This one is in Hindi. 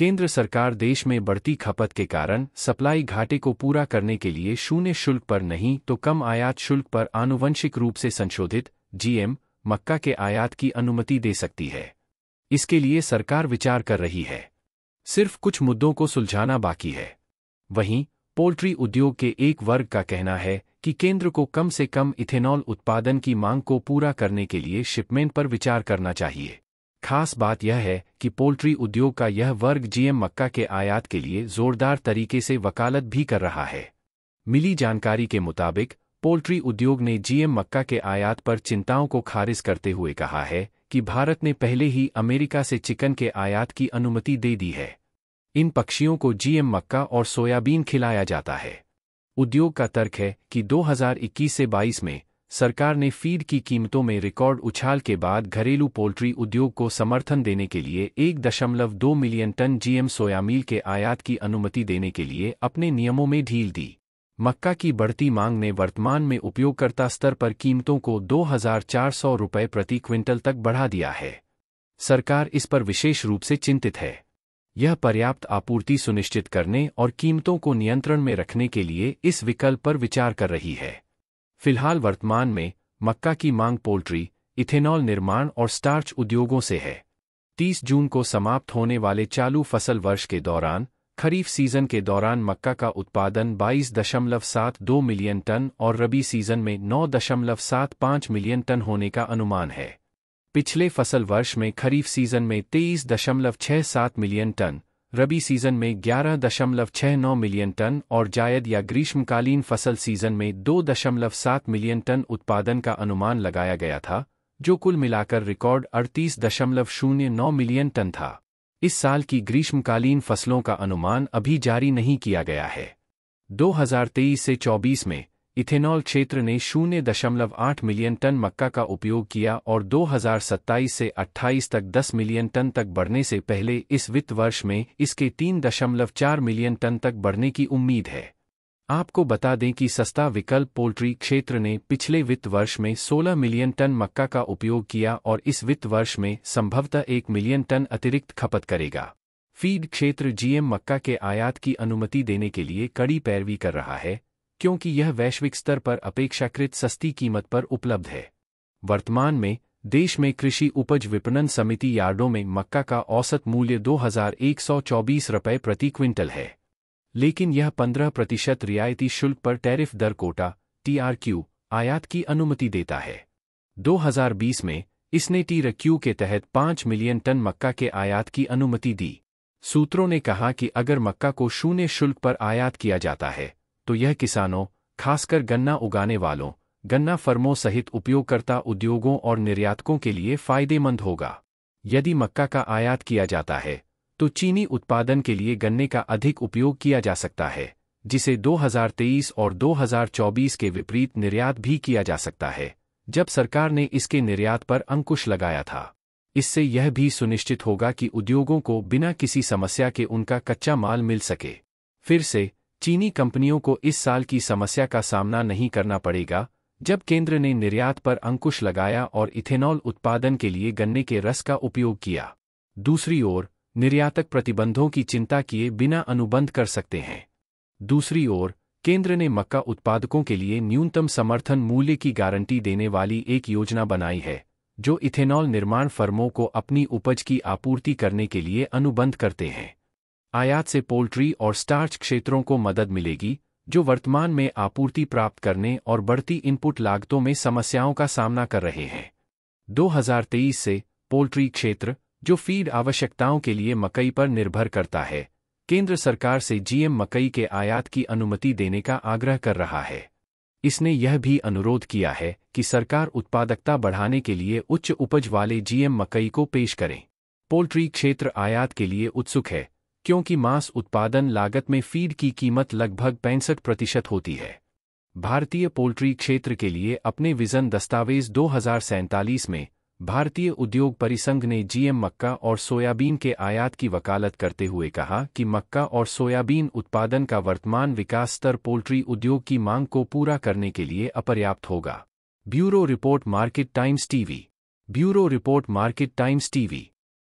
केंद्र सरकार देश में बढ़ती खपत के कारण सप्लाई घाटे को पूरा करने के लिए शून्य शुल्क पर नहीं तो कम आयात शुल्क पर आनुवंशिक रूप से संशोधित जीएम मक्का के आयात की अनुमति दे सकती है इसके लिए सरकार विचार कर रही है सिर्फ कुछ मुद्दों को सुलझाना बाकी है वहीं पोल्ट्री उद्योग के एक वर्ग का कहना है कि केंद्र को कम से कम इथेनॉल उत्पादन की मांग को पूरा करने के लिए शिपमेंट पर विचार करना चाहिए खास बात यह है कि पोल्ट्री उद्योग का यह वर्ग जीएम मक्का के आयात के लिए जोरदार तरीके से वकालत भी कर रहा है मिली जानकारी के मुताबिक पोल्ट्री उद्योग ने जीएम मक्का के आयात पर चिंताओं को खारिज करते हुए कहा है कि भारत ने पहले ही अमेरिका से चिकन के आयात की अनुमति दे दी है इन पक्षियों को जीएम मक्का और सोयाबीन खिलाया जाता है उद्योग का तर्क है कि 2021 से 22 में सरकार ने फीड की कीमतों में रिकॉर्ड उछाल के बाद घरेलू पोल्ट्री उद्योग को समर्थन देने के लिए एक दशमलव दो मिलियन टन जीएम सोयामील के आयात की अनुमति देने के लिए अपने नियमों में ढील दी मक्का की बढ़ती मांग ने वर्तमान में उपयोगकर्ता स्तर पर कीमतों को दो हजार चार सौ रुपये प्रति क्विंटल तक बढ़ा दिया है सरकार इस पर विशेष रूप से चिंतित है यह पर्याप्त आपूर्ति सुनिश्चित करने और कीमतों को नियंत्रण में रखने के लिए इस विकल्प पर विचार कर रही है फिलहाल वर्तमान में मक्का की मांग पोल्ट्री इथेनॉल निर्माण और स्टार्च उद्योगों से है 30 जून को समाप्त होने वाले चालू फसल वर्ष के दौरान खरीफ सीजन के दौरान मक्का का उत्पादन 22.72 मिलियन टन और रबी सीजन में 9.75 मिलियन टन होने का अनुमान है पिछले फसल वर्ष में खरीफ सीजन में 23.67 मिलियन टन रबी सीजन में ग्यारह दशमलव छह नौ मिलियन टन और जायद या ग्रीष्मकालीन फसल सीजन में दो दशमलव सात मिलियन टन उत्पादन का अनुमान लगाया गया था जो कुल मिलाकर रिकॉर्ड अड़तीस दशमलव शून्य नौ मिलियन टन था इस साल की ग्रीष्मकालीन फसलों का अनुमान अभी जारी नहीं किया गया है 2023 से 24 में इथेनॉल क्षेत्र ने शून्य दशमलव आठ मिलियन टन मक्का का उपयोग किया और 2027 से 28 तक 10 मिलियन टन तक बढ़ने से पहले इस वित्त वर्ष में इसके तीन दशमलव चार मिलियन टन तक बढ़ने की उम्मीद है आपको बता दें कि सस्ता विकल्प पोल्ट्री क्षेत्र ने पिछले वित्त वर्ष में 16 मिलियन टन मक्का का उपयोग किया और इस वित्त वर्ष में संभवतः एक मिलियन टन अतिरिक्त खपत करेगा फीड क्षेत्र जीएम मक्का के आयात की अनुमति देने के लिए कड़ी पैरवी कर रहा है क्योंकि यह वैश्विक स्तर पर अपेक्षाकृत सस्ती कीमत पर उपलब्ध है वर्तमान में देश में कृषि उपज विपणन समिति यार्डों में मक्का का औसत मूल्य 2124 रुपये प्रति क्विंटल है लेकिन यह 15 प्रतिशत रियायती शुल्क पर टैरिफ दर कोटा टीआरक्यू आयात की अनुमति देता है 2020 में इसने टीरक्यू के तहत 5 मिलियन टन मक्का के आयात की अनुमति दी सूत्रों ने कहा कि अगर मक्का को शून्य शुल्क पर आयात किया जाता है तो यह किसानों खासकर गन्ना उगाने वालों गन्ना फर्मों सहित उपयोगकर्ता उद्योगों और निर्यातकों के लिए फायदेमंद होगा यदि मक्का का आयात किया जाता है तो चीनी उत्पादन के लिए गन्ने का अधिक उपयोग किया जा सकता है जिसे 2023 और 2024 के विपरीत निर्यात भी किया जा सकता है जब सरकार ने इसके निर्यात पर अंकुश लगाया था इससे यह भी सुनिश्चित होगा कि उद्योगों को बिना किसी समस्या के उनका कच्चा माल मिल सके फिर से चीनी कंपनियों को इस साल की समस्या का सामना नहीं करना पड़ेगा जब केंद्र ने निर्यात पर अंकुश लगाया और इथेनॉल उत्पादन के लिए गन्ने के रस का उपयोग किया दूसरी ओर निर्यातक प्रतिबंधों की चिंता किए बिना अनुबंध कर सकते हैं दूसरी ओर केंद्र ने मक्का उत्पादकों के लिए न्यूनतम समर्थन मूल्य की गारंटी देने वाली एक योजना बनाई है जो इथेनॉल निर्माण फर्मों को अपनी उपज की आपूर्ति करने के लिए अनुबंध करते हैं आयात से पोल्ट्री और स्टार्च क्षेत्रों को मदद मिलेगी जो वर्तमान में आपूर्ति प्राप्त करने और बढ़ती इनपुट लागतों में समस्याओं का सामना कर रहे हैं 2023 से पोल्ट्री क्षेत्र जो फीड आवश्यकताओं के लिए मकई पर निर्भर करता है केंद्र सरकार से जीएम मकई के आयात की अनुमति देने का आग्रह कर रहा है इसने यह भी अनुरोध किया है कि सरकार उत्पादकता बढ़ाने के लिए उच्च उपज वाले जीएम मकई को पेश करें पोल्ट्री क्षेत्र आयात के लिए उत्सुक है क्योंकि मांस उत्पादन लागत में फीड की कीमत लगभग पैंसठ प्रतिशत होती है भारतीय पोल्ट्री क्षेत्र के लिए अपने विजन दस्तावेज दो में भारतीय उद्योग परिसंघ ने जीएम मक्का और सोयाबीन के आयात की वकालत करते हुए कहा कि मक्का और सोयाबीन उत्पादन का वर्तमान विकास स्तर पोल्ट्री उद्योग की मांग को पूरा करने के लिए अपर्याप्त होगा bureau report Market Times TV bureau report Market Times TV